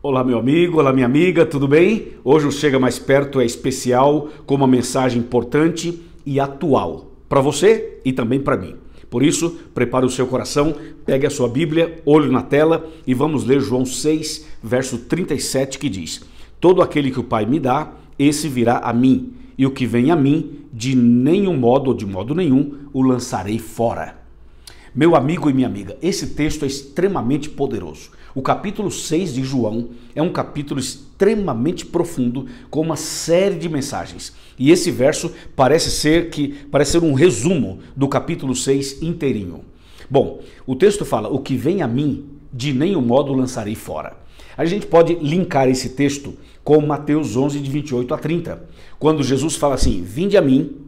Olá, meu amigo, olá, minha amiga, tudo bem? Hoje o Chega Mais Perto é especial com uma mensagem importante e atual para você e também para mim. Por isso, prepare o seu coração, pegue a sua Bíblia, olho na tela e vamos ler João 6, verso 37, que diz: Todo aquele que o Pai me dá, esse virá a mim, e o que vem a mim, de nenhum modo ou de modo nenhum, o lançarei fora. Meu amigo e minha amiga, esse texto é extremamente poderoso. O capítulo 6 de João é um capítulo extremamente profundo, com uma série de mensagens. E esse verso parece ser que parece ser um resumo do capítulo 6 inteirinho. Bom, o texto fala: "O que vem a mim, de nenhum modo lançarei fora". A gente pode linkar esse texto com Mateus 11 de 28 a 30, quando Jesus fala assim: "Vinde a mim,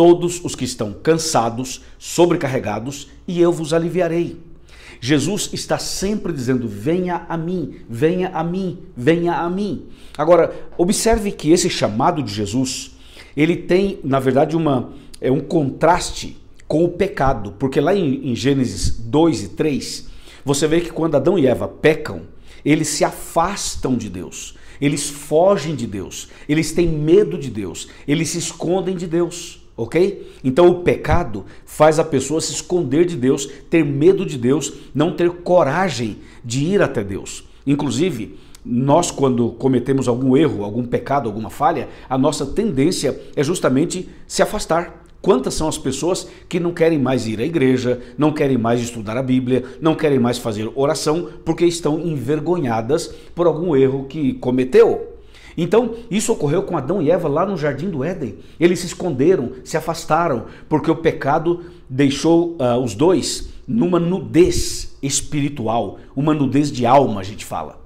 todos os que estão cansados, sobrecarregados, e eu vos aliviarei. Jesus está sempre dizendo: venha a mim, venha a mim, venha a mim. Agora, observe que esse chamado de Jesus, ele tem, na verdade, uma, é um contraste com o pecado, porque lá em, em Gênesis 2 e 3, você vê que quando Adão e Eva pecam, eles se afastam de Deus, eles fogem de Deus, eles têm medo de Deus, eles se escondem de Deus ok? Então o pecado faz a pessoa se esconder de Deus, ter medo de Deus, não ter coragem de ir até Deus. Inclusive, nós, quando cometemos algum erro, algum pecado, alguma falha, a nossa tendência é justamente se afastar. Quantas são as pessoas que não querem mais ir à igreja, não querem mais estudar a Bíblia, não querem mais fazer oração porque estão envergonhadas por algum erro que cometeu? Então, isso ocorreu com Adão e Eva lá no jardim do Éden. Eles se esconderam, se afastaram, porque o pecado deixou uh, os dois numa nudez espiritual, uma nudez de alma, a gente fala.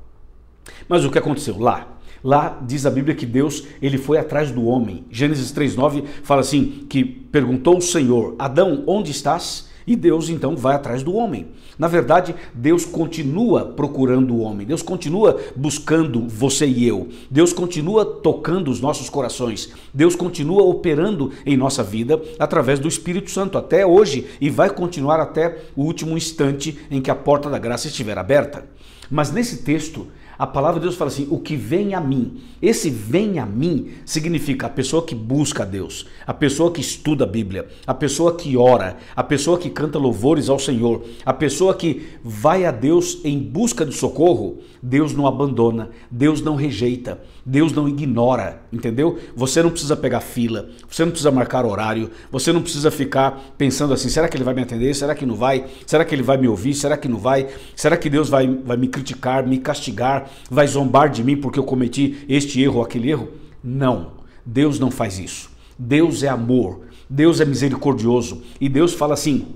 Mas o que aconteceu lá? Lá diz a Bíblia que Deus, ele foi atrás do homem. Gênesis 3:9 fala assim que perguntou o Senhor: "Adão, onde estás?" E Deus então vai atrás do homem. Na verdade, Deus continua procurando o homem, Deus continua buscando você e eu, Deus continua tocando os nossos corações, Deus continua operando em nossa vida através do Espírito Santo até hoje e vai continuar até o último instante em que a porta da graça estiver aberta. Mas nesse texto, a palavra de Deus fala assim: o que vem a mim. Esse vem a mim significa a pessoa que busca a Deus, a pessoa que estuda a Bíblia, a pessoa que ora, a pessoa que canta louvores ao Senhor, a pessoa que vai a Deus em busca de socorro. Deus não abandona, Deus não rejeita, Deus não ignora, entendeu? Você não precisa pegar fila, você não precisa marcar horário, você não precisa ficar pensando assim: será que ele vai me atender? Será que não vai? Será que ele vai me ouvir? Será que não vai? Será que Deus vai, vai me criticar, me castigar? vai zombar de mim porque eu cometi este erro ou aquele erro. Não, Deus não faz isso. Deus é amor, Deus é misericordioso e Deus fala assim: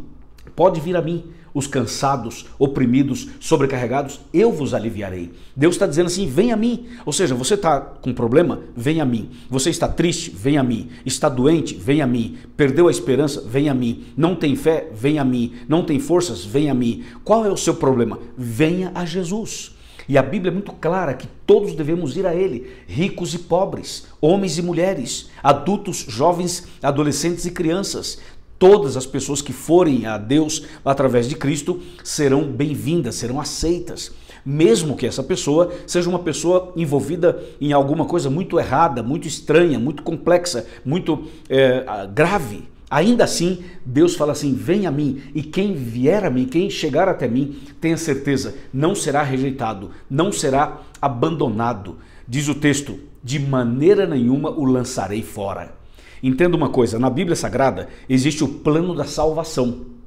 pode vir a mim. Os cansados, oprimidos, sobrecarregados, eu vos aliviarei. Deus está dizendo assim: vem a mim. Ou seja, você está com problema? Vem a mim. Você está triste? Vem a mim. Está doente? Vem a mim. Perdeu a esperança? Vem a mim. Não tem fé? Vem a mim. Não tem forças? Vem a mim. Qual é o seu problema? Venha a Jesus. E a Bíblia é muito clara que todos devemos ir a Ele, ricos e pobres, homens e mulheres, adultos, jovens, adolescentes e crianças. Todas as pessoas que forem a Deus através de Cristo serão bem-vindas, serão aceitas mesmo que essa pessoa seja uma pessoa envolvida em alguma coisa muito errada, muito estranha, muito complexa, muito é, grave. Ainda assim, Deus fala assim: vem a mim, e quem vier a mim, quem chegar até mim, tenha certeza, não será rejeitado, não será abandonado. Diz o texto: de maneira nenhuma o lançarei fora. Entenda uma coisa: na Bíblia Sagrada existe o plano da salvação.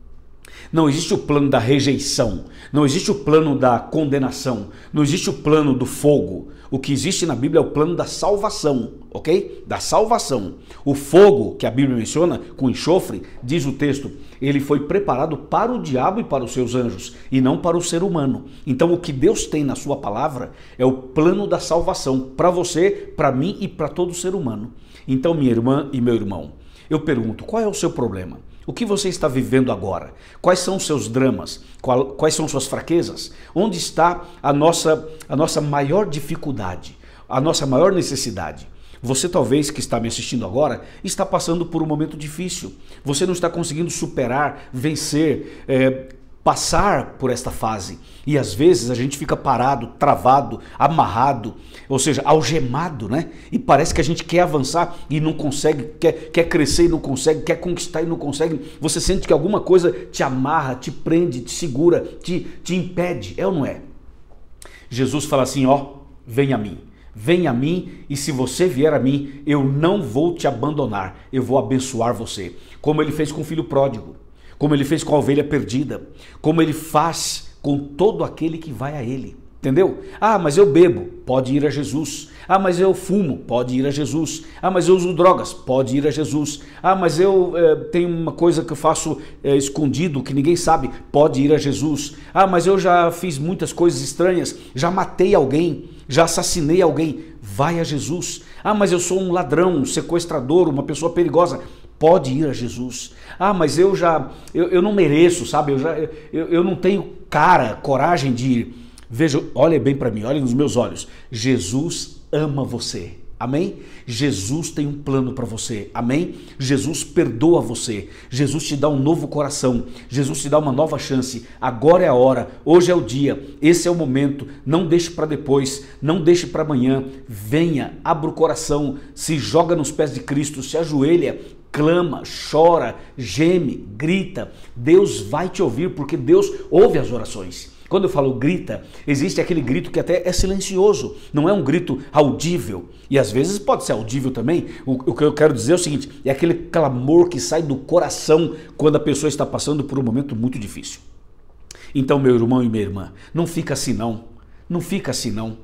Não existe o plano da rejeição, não existe o plano da condenação, não existe o plano do fogo. O que existe na Bíblia é o plano da salvação, ok? Da salvação. O fogo que a Bíblia menciona, com enxofre, diz o texto, ele foi preparado para o diabo e para os seus anjos, e não para o ser humano. Então, o que Deus tem na Sua palavra é o plano da salvação para você, para mim e para todo ser humano. Então, minha irmã e meu irmão, eu pergunto: qual é o seu problema? O que você está vivendo agora? Quais são os seus dramas? Quais são suas fraquezas? Onde está a nossa, a nossa maior dificuldade? A nossa maior necessidade? Você talvez que está me assistindo agora está passando por um momento difícil. Você não está conseguindo superar, vencer, é, passar por esta fase. E às vezes a gente fica parado, travado, amarrado, ou seja, algemado, né? E parece que a gente quer avançar e não consegue, quer, quer crescer e não consegue, quer conquistar e não consegue. Você sente que alguma coisa te amarra, te prende, te segura, te, te impede, é ou não é? Jesus fala assim: ó, vem a mim. Vem a mim e se você vier a mim, eu não vou te abandonar, eu vou abençoar você. Como ele fez com o filho pródigo como ele fez com a ovelha perdida, como ele faz com todo aquele que vai a ele. Entendeu? Ah, mas eu bebo, pode ir a Jesus. Ah, mas eu fumo, pode ir a Jesus. Ah, mas eu uso drogas, pode ir a Jesus. Ah, mas eu eh, tenho uma coisa que eu faço eh, escondido que ninguém sabe, pode ir a Jesus. Ah, mas eu já fiz muitas coisas estranhas, já matei alguém, já assassinei alguém, vai a Jesus. Ah, mas eu sou um ladrão, um sequestrador, uma pessoa perigosa, pode ir a Jesus. Ah, mas eu já, eu, eu não mereço, sabe? Eu, já, eu, eu não tenho cara, coragem de ir. Veja, olhe bem para mim, olhe nos meus olhos. Jesus ama você. Amém? Jesus tem um plano para você. Amém? Jesus perdoa você. Jesus te dá um novo coração. Jesus te dá uma nova chance. Agora é a hora. Hoje é o dia. Esse é o momento. Não deixe para depois. Não deixe para amanhã. Venha, abra o coração. Se joga nos pés de Cristo. Se ajoelha clama, chora, geme, grita, Deus vai te ouvir porque Deus ouve as orações. Quando eu falo grita, existe aquele grito que até é silencioso, não é um grito audível. E às vezes pode ser audível também. O, o, que eu quero dizer é o seguinte: é aquele clamor que sai do coração quando a pessoa está passando por um momento muito difícil. Então, meu irmão e minha irmã, não fica assim não. Não fica assim não.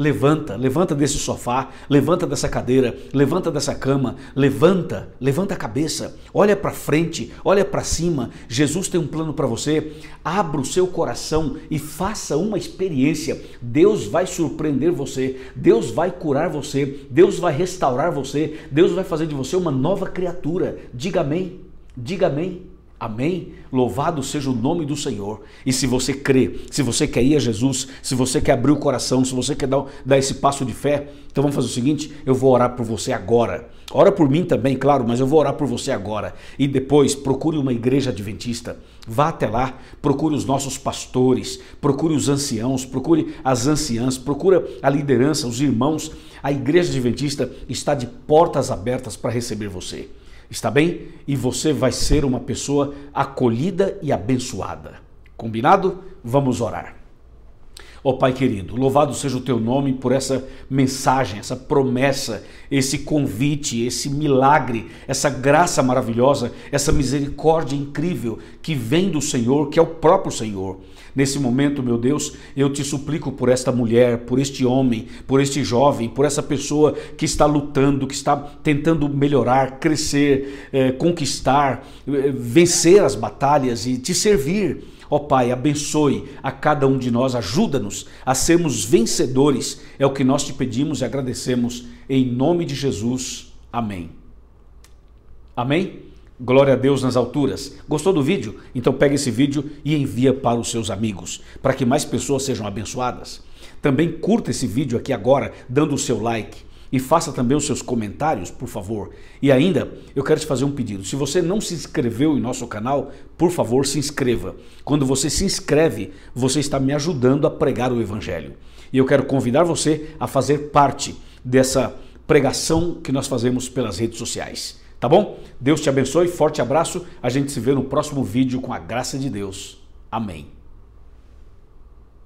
Levanta, levanta desse sofá, levanta dessa cadeira, levanta dessa cama, levanta, levanta a cabeça, olha para frente, olha para cima. Jesus tem um plano para você. Abra o seu coração e faça uma experiência. Deus vai surpreender você, Deus vai curar você, Deus vai restaurar você, Deus vai fazer de você uma nova criatura. Diga amém. Diga amém. Amém? Louvado seja o nome do Senhor. E se você crê, se você quer ir a Jesus, se você quer abrir o coração, se você quer dar, dar esse passo de fé, então vamos fazer o seguinte: eu vou orar por você agora. Ora por mim também, claro, mas eu vou orar por você agora. E depois, procure uma igreja adventista. Vá até lá, procure os nossos pastores, procure os anciãos, procure as anciãs, procura a liderança, os irmãos. A igreja adventista está de portas abertas para receber você. Está bem? E você vai ser uma pessoa acolhida e abençoada. Combinado? Vamos orar. Ó oh, Pai querido, louvado seja o teu nome por essa mensagem, essa promessa, esse convite, esse milagre, essa graça maravilhosa, essa misericórdia incrível que vem do Senhor, que é o próprio Senhor. Nesse momento, meu Deus, eu te suplico por esta mulher, por este homem, por este jovem, por essa pessoa que está lutando, que está tentando melhorar, crescer, eh, conquistar, eh, vencer as batalhas e te servir Ó oh, Pai, abençoe a cada um de nós, ajuda-nos a sermos vencedores. É o que nós te pedimos e agradecemos em nome de Jesus. Amém. Amém? Glória a Deus nas alturas. Gostou do vídeo? Então pega esse vídeo e envia para os seus amigos, para que mais pessoas sejam abençoadas. Também curta esse vídeo aqui agora, dando o seu like e faça também os seus comentários, por favor. E ainda, eu quero te fazer um pedido. Se você não se inscreveu em nosso canal, por favor, se inscreva. Quando você se inscreve, você está me ajudando a pregar o evangelho. E eu quero convidar você a fazer parte dessa pregação que nós fazemos pelas redes sociais. Tá bom? Deus te abençoe, forte abraço. A gente se vê no próximo vídeo com a graça de Deus. Amém.